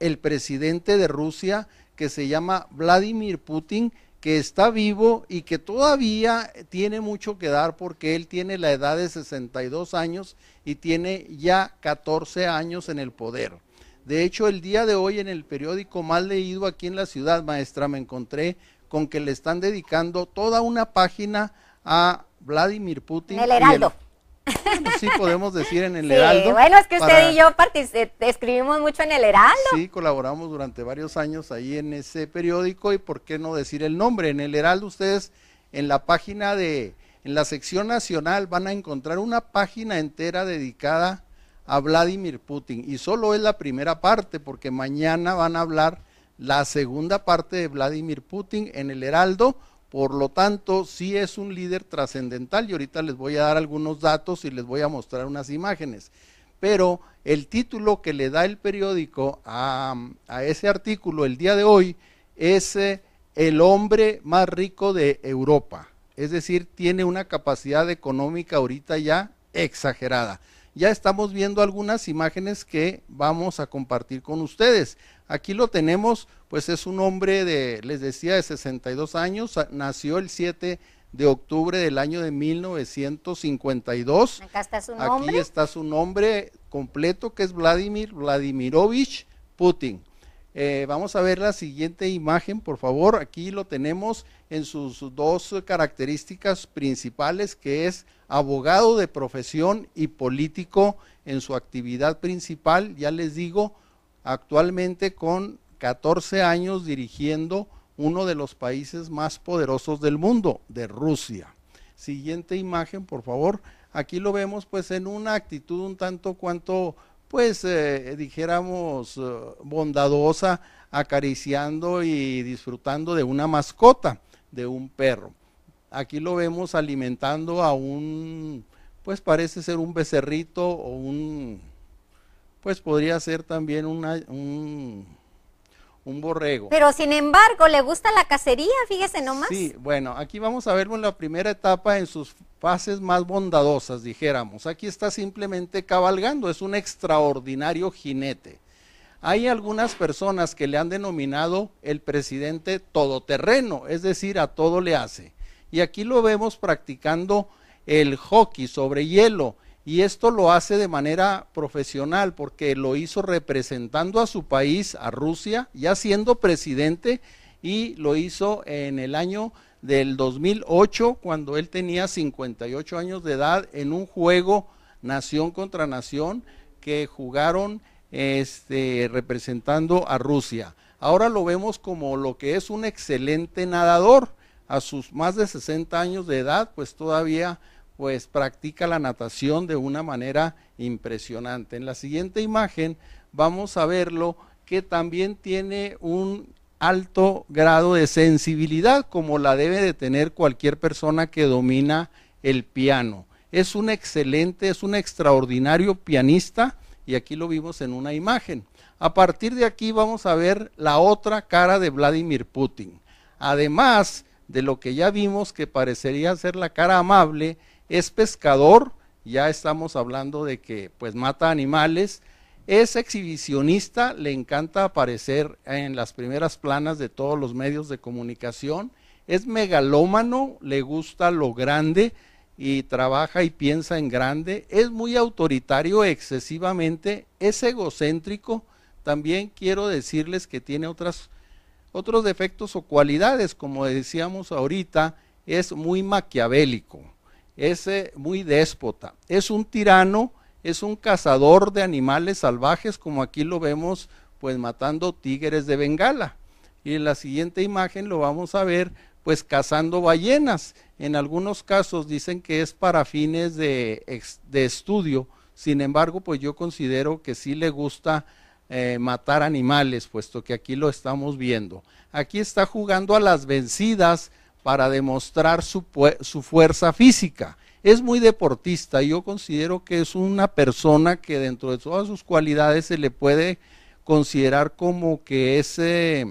el presidente de Rusia que se llama Vladimir Putin, que está vivo y que todavía tiene mucho que dar porque él tiene la edad de 62 años y tiene ya 14 años en el poder. De hecho, el día de hoy en el periódico más leído aquí en la ciudad, maestra, me encontré con que le están dedicando toda una página a Vladimir Putin sí, podemos decir en el Heraldo. bueno, es que usted y yo eh, escribimos mucho en el Heraldo. Sí, colaboramos durante varios años ahí en ese periódico y por qué no decir el nombre. En el Heraldo ustedes en la página de, en la sección nacional van a encontrar una página entera dedicada a Vladimir Putin y solo es la primera parte porque mañana van a hablar la segunda parte de Vladimir Putin en el Heraldo por lo tanto, sí es un líder trascendental y ahorita les voy a dar algunos datos y les voy a mostrar unas imágenes. Pero el título que le da el periódico a, ese artículo el día de hoy es eh, El hombre más rico de Europa. Es decir, tiene una capacidad económica ahorita ya exagerada ya estamos viendo algunas imágenes que vamos a compartir con ustedes. Aquí lo tenemos, pues es un hombre de, les decía, de 62 años, nació el 7 de octubre del año de 1952. Acá está su nombre. Aquí está su nombre completo, que es Vladimir Vladimirovich Putin. Eh, vamos a ver la siguiente imagen, por favor. Aquí lo tenemos en sus dos características principales, que es abogado de profesión y político en su actividad principal. Ya les digo, actualmente con 14 años dirigiendo uno de los países más poderosos del mundo, de Rusia. Siguiente imagen, por favor. Aquí lo vemos pues en una actitud un tanto cuanto pues eh, dijéramos eh, bondadosa, acariciando y disfrutando de una mascota, de un perro. Aquí lo vemos alimentando a un, pues parece ser un becerrito o un, pues podría ser también un un borrego. Pero sin embargo, le gusta la cacería, fíjese nomás. Sí, bueno, aquí vamos a verlo en la primera etapa en sus fases más bondadosas, dijéramos. Aquí está simplemente cabalgando, es un extraordinario jinete. Hay algunas personas que le han denominado el presidente todoterreno, es decir, a todo le hace. Y aquí lo vemos practicando el hockey sobre hielo y esto lo hace de manera profesional porque lo hizo representando a su país, a Rusia, ya siendo presidente, y lo hizo en el año del 2008, cuando él tenía 58 años de edad, en un juego nación contra nación que jugaron este, representando a Rusia. Ahora lo vemos como lo que es un excelente nadador. A sus más de 60 años de edad, pues todavía pues practica la natación de una manera impresionante. En la siguiente imagen vamos a verlo que también tiene un alto grado de sensibilidad como la debe de tener cualquier persona que domina el piano. Es un excelente, es un extraordinario pianista y aquí lo vimos en una imagen. A partir de aquí vamos a ver la otra cara de Vladimir Putin. Además de lo que ya vimos que parecería ser la cara amable, es pescador, ya estamos hablando de que pues mata animales, es exhibicionista, le encanta aparecer en las primeras planas de todos los medios de comunicación, es megalómano, le gusta lo grande y trabaja y piensa en grande, es muy autoritario excesivamente, es egocéntrico, también quiero decirles que tiene otras, otros defectos o cualidades, como decíamos ahorita, es muy maquiavélico es muy déspota, es un tirano, es un cazador de animales salvajes, como aquí lo vemos, pues matando tigres de Bengala. Y en la siguiente imagen lo vamos a ver, pues cazando ballenas. En algunos casos dicen que es para fines de, estudio, sin embargo, pues yo considero que sí le gusta eh, matar animales, puesto que aquí lo estamos viendo. Aquí está jugando a las vencidas, para demostrar su, fuerza física. Es muy deportista y yo considero que es una persona que dentro de todas sus cualidades se le puede considerar como que es eh,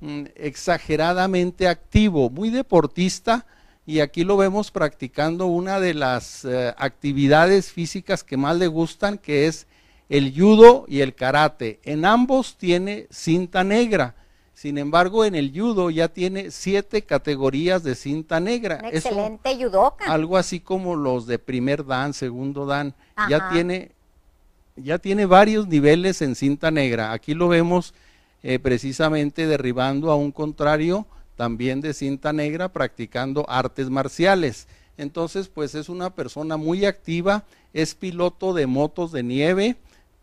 mm, exageradamente activo, muy deportista y aquí lo vemos practicando una de las eh, actividades físicas que más le gustan, que es el judo y el karate. En ambos tiene cinta negra. Sin embargo, en el judo ya tiene siete categorías de cinta negra. excelente Algo así como los de primer dan, segundo dan. Ya tiene, ya tiene varios niveles en cinta negra. Aquí lo vemos eh, precisamente derribando a un contrario también de cinta negra practicando artes marciales. Entonces, pues es una persona muy activa, es piloto de motos de nieve,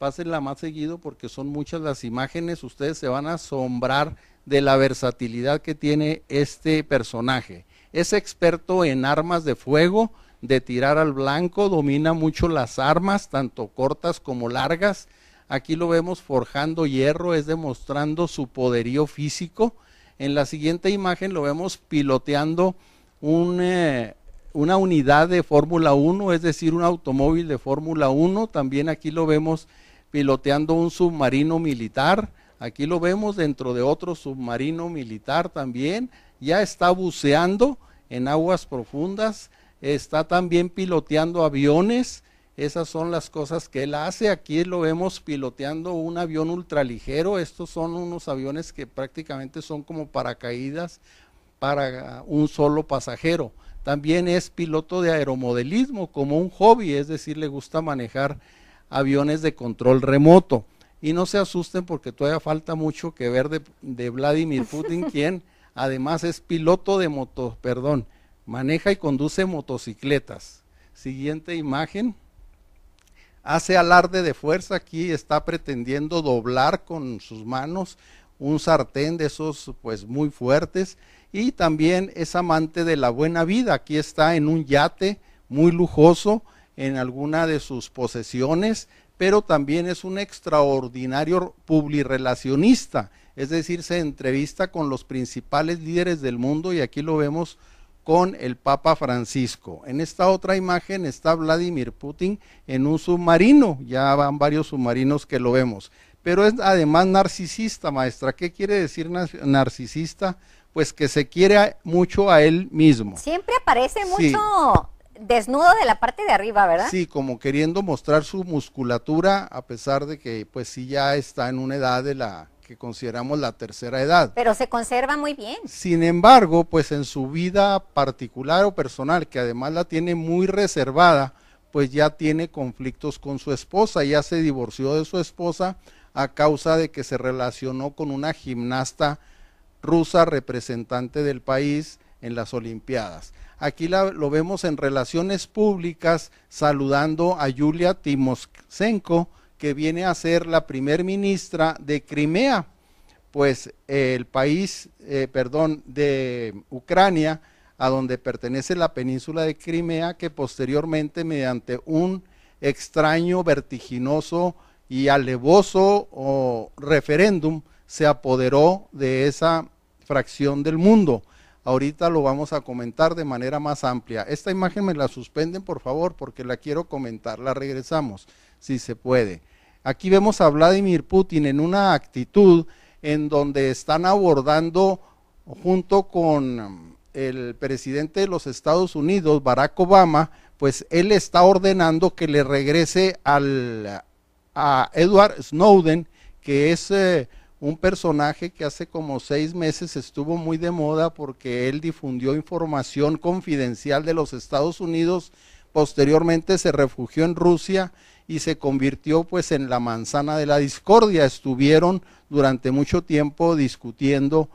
pásenla más seguido porque son muchas las imágenes, ustedes se van a asombrar de la versatilidad que tiene este personaje. Es experto en armas de fuego, de tirar al blanco, domina mucho las armas, tanto cortas como largas. Aquí lo vemos forjando hierro, es demostrando su poderío físico. En la siguiente imagen lo vemos piloteando eh, una unidad de Fórmula 1, es decir, un automóvil de Fórmula 1. También aquí lo vemos piloteando un submarino militar. Aquí lo vemos dentro de otro submarino militar también. Ya está buceando en aguas profundas. Está también piloteando aviones. Esas son las cosas que él hace. Aquí lo vemos piloteando un avión ultraligero. Estos son unos aviones que prácticamente son como paracaídas para un solo pasajero. También es piloto de aeromodelismo como un hobby, es decir, le gusta manejar aviones de control remoto. Y no se asusten porque todavía falta mucho que ver de, Vladimir Putin, quien además es piloto de moto, perdón, maneja y conduce motocicletas. Siguiente imagen. Hace alarde de fuerza aquí, está pretendiendo doblar con sus manos un sartén de esos pues muy fuertes y también es amante de la buena vida. Aquí está en un yate muy lujoso en alguna de sus posesiones, pero también es un extraordinario publirelacionista, es decir, se entrevista con los principales líderes del mundo y aquí lo vemos con el Papa Francisco. En esta otra imagen está Vladimir Putin en un submarino, ya van varios submarinos que lo vemos, pero es además narcisista, maestra. ¿Qué quiere decir narcisista? Pues que se quiere mucho a él mismo. Siempre aparece mucho desnudo de la parte de arriba, ¿verdad? Sí, como queriendo mostrar su musculatura, a pesar de que pues sí ya está en una edad de la que consideramos la tercera edad. Pero se conserva muy bien. Sin embargo, pues en su vida particular o personal, que además la tiene muy reservada, pues ya tiene conflictos con su esposa, ya se divorció de su esposa a causa de que se relacionó con una gimnasta rusa representante del país en las Olimpiadas. Aquí lo vemos en relaciones públicas saludando a Yulia Timoshenko, que viene a ser la primer ministra de Crimea. Pues eh, el país, eh, perdón, de Ucrania, a donde pertenece la península de Crimea, que posteriormente mediante un extraño, vertiginoso y alevoso referéndum se apoderó de esa fracción del mundo. Ahorita lo vamos a comentar de manera más amplia. Esta imagen me la suspenden, por favor, porque la quiero comentar. La regresamos, si se puede. Aquí vemos a Vladimir Putin en una actitud en donde están abordando junto con mm, el presidente de los Estados Unidos, Barack Obama, pues él está ordenando que le regrese al, a Edward Snowden, que es eh, un personaje que hace como seis meses estuvo muy de moda porque él difundió información confidencial de los Estados Unidos, posteriormente se refugió en Rusia y se convirtió pues en la manzana de la discordia. Estuvieron durante mucho tiempo discutiendo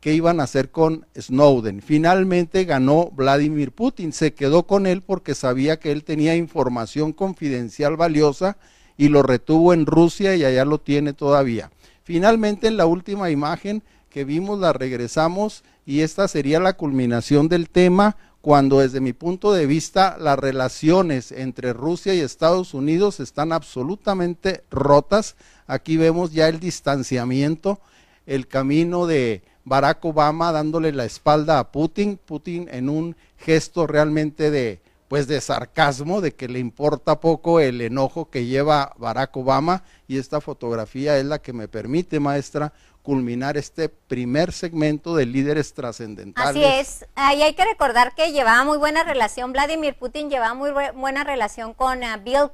qué iban a hacer con Snowden. Finalmente ganó Vladimir Putin, se quedó con él porque sabía que él tenía información confidencial valiosa y lo retuvo en Rusia y allá lo tiene todavía. Finalmente en la última imagen que vimos la regresamos y esta sería la culminación del tema cuando desde mi punto de vista las relaciones entre Rusia y Estados Unidos están absolutamente rotas. Aquí vemos ya el distanciamiento, el camino de Barack Obama dándole la espalda a Putin, Putin en un gesto realmente de pues de sarcasmo, de que le importa poco el enojo que lleva Barack Obama y esta fotografía es la que me permite, maestra, culminar este primer segmento de líderes trascendentales. Así es, ahí hay que recordar que llevaba muy buena relación, Vladimir Putin llevaba muy buena relación con ah, Bill